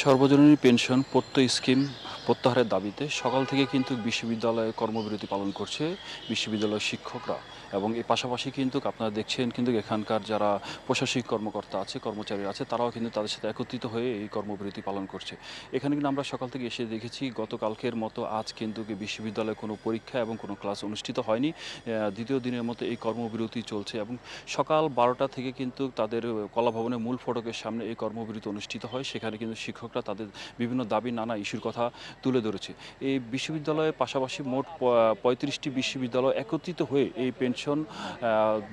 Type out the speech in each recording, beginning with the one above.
সর্বজনীন পেনশন পত্র স্কিম প্রত্যাহারের দাবিতে সকাল থেকে কিন্তু বিশ্ববিদ্যালয়ে কর্মবিরতি পালন করছে বিশ্ববিদ্যালয়ের শিক্ষকরা এবং এর পাশাপাশি কিন্তু আপনারা দেখছেন কিন্তু এখানকার যারা প্রশাসনিক কর্মকর্তা আছে কর্মচারী আছে তারাও কিন্তু তাদের সাথে একত্রিত হয়ে এই কর্মবিরতি পালন করছে এখানে কিন্তু আমরা সকাল থেকে এসে দেখেছি গতকালকের মতো আজ কিন্তু বিশ্ববিদ্যালয়ে কোনো পরীক্ষা এবং কোনো ক্লাস অনুষ্ঠিত হয়নি দ্বিতীয় দিনের মতো এই কর্মবিরতি চলছে এবং সকাল বারোটা থেকে কিন্তু তাদের কলাভবনের মূল ফটকের সামনে এই কর্মবিরতি অনুষ্ঠিত হয় সেখানে কিন্তু শিক্ষকরা তাদের বিভিন্ন দাবি নানা ইস্যুর কথা তুলে ধরেছে এই বিশ্ববিদ্যালয়ের পাশাপাশি মোট পঁয়ত্রিশটি বিশ্ববিদ্যালয় একত্রিত হয়ে এই পেনশন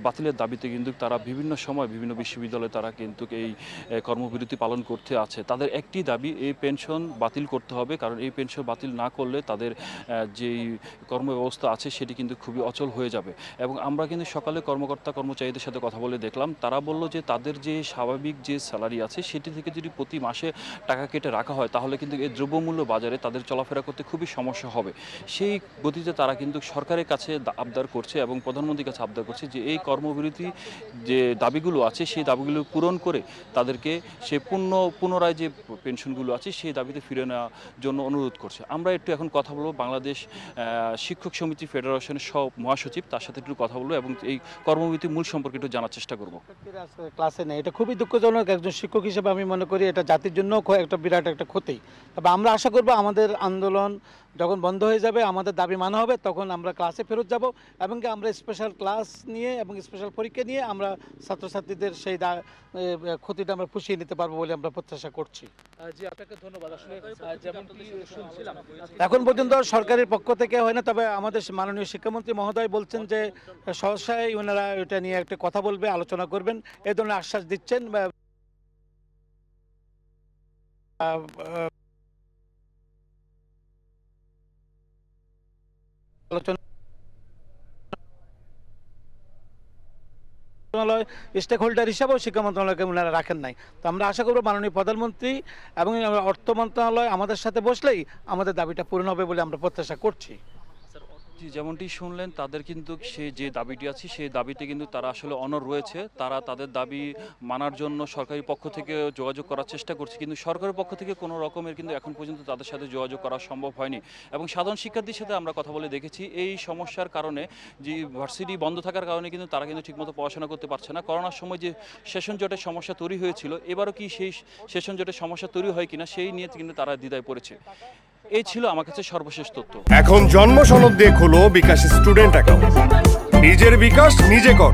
বাতিলের দাবিতে কিন্তু তারা বিভিন্ন সময় বিভিন্ন বিশ্ববিদ্যালয়ে তারা কিন্তু এই কর্মবিরতি পালন করতে আছে তাদের একটি দাবি এই পেনশন বাতিল করতে হবে কারণ এই পেনশন বাতিল না করলে তাদের যেই কর্মব্যবস্থা আছে সেটি কিন্তু খুবই অচল হয়ে যাবে এবং আমরা কিন্তু সকালে কর্মকর্তা কর্মচারীদের সাথে কথা বলে দেখলাম তারা বলল যে তাদের যে স্বাভাবিক যে স্যালারি আছে সেটি থেকে যদি প্রতি মাসে টাকা কেটে রাখা হয় তাহলে কিন্তু এই দ্রব্যমূল্য বাজারে তাদের চলাফেরা করতে খুবই সমস্যা হবে সেই গতিতে তারা কিন্তু সরকারের কাছে আবদার করছে এবং প্রধানমন্ত্রীর কাছে আবদার করছে যে এই কর্মবিরতি যে দাবিগুলো আছে সেই দাবিগুলো পূরণ করে তাদেরকে সে পূর্ণ পুনরায় যে পেনশনগুলো আছে সেই দাবিতে ফিরে নেওয়ার জন্য অনুরোধ করছে আমরা একটু এখন কথা বলবো বাংলাদেশ শিক্ষক সমিতি ফেডারেশনের সব মহাসচিব তার সাথে একটু কথা বলবো এবং এই কর্মবিরতি মূল সম্পর্কে একটু জানার চেষ্টা করবো ক্লাসে নেই এটা খুবই দুঃখজনক একজন শিক্ষক হিসেবে আমি মনে করি এটা জাতির জন্য একটা বিরাট একটা ক্ষতি তবে আমরা আশা করবো আমাদের আমাদের আন্দোলন যখন বন্ধ হয়ে যাবে আমাদের দাবি মানা হবে তখন আমরা ক্লাসে ফেরত যাব এবং আমরা স্পেশাল ক্লাস নিয়ে এবং স্পেশাল পরীক্ষা নিয়ে আমরা ছাত্রছাত্রীদের সেই ক্ষতিটা আমরা পুষিয়ে নিতে পারবো বলে আমরা প্রত্যাশা করছি এখন পর্যন্ত সরকারের পক্ষ থেকে হয় না তবে আমাদের মাননীয় শিক্ষামন্ত্রী মহোদয় বলছেন যে সহসায় ওনারা এটা নিয়ে একটা কথা বলবে আলোচনা করবেন এ ধরনের আশ্বাস দিচ্ছেন মন্ত্রণালয় স্টেক হোল্ডার হিসাবেও শিক্ষা মন্ত্রণালয়কে উনারা রাখেন নাই তো আমরা আশা করবো মাননীয় প্রধানমন্ত্রী এবং অর্থ মন্ত্রণালয় আমাদের সাথে বসলেই আমাদের দাবিটা পূরণ হবে বলে আমরা প্রত্যাশা করছি যেমনটি শুনলেন তাদের কিন্তু সে যে দাবিটি আছে সেই দাবিতে কিন্তু তারা আসলে অনর রয়েছে তারা তাদের দাবি মানার জন্য সরকারি পক্ষ থেকে যোগাযোগ করার চেষ্টা করছে কিন্তু সরকারের পক্ষ থেকে কোনো রকমের কিন্তু এখন পর্যন্ত তাদের সাথে যোগাযোগ করা সম্ভব হয়নি এবং সাধারণ শিক্ষার্থীর সাথে আমরা কথা বলে দেখেছি এই সমস্যার কারণে যে ভার্সিটি বন্ধ থাকার কারণে কিন্তু তারা কিন্তু ঠিকমতো পড়াশোনা করতে পারছে না করোনার সময় যে সেশন জটের সমস্যা তৈরি হয়েছিল এবারও কি সেই সেশন জটের সমস্যা তৈরি হয় কিনা সেই নিয়ে কিন্তু তারা দ্বিধায় পড়েছে এই ছিল আমার কাছে সর্বশেষ তথ্য এখন জন্ম সনদ দিয়ে খোলো বিকাশ স্টুডেন্ট অ্যাকাউন্ট নিজের বিকাশ নিজে কর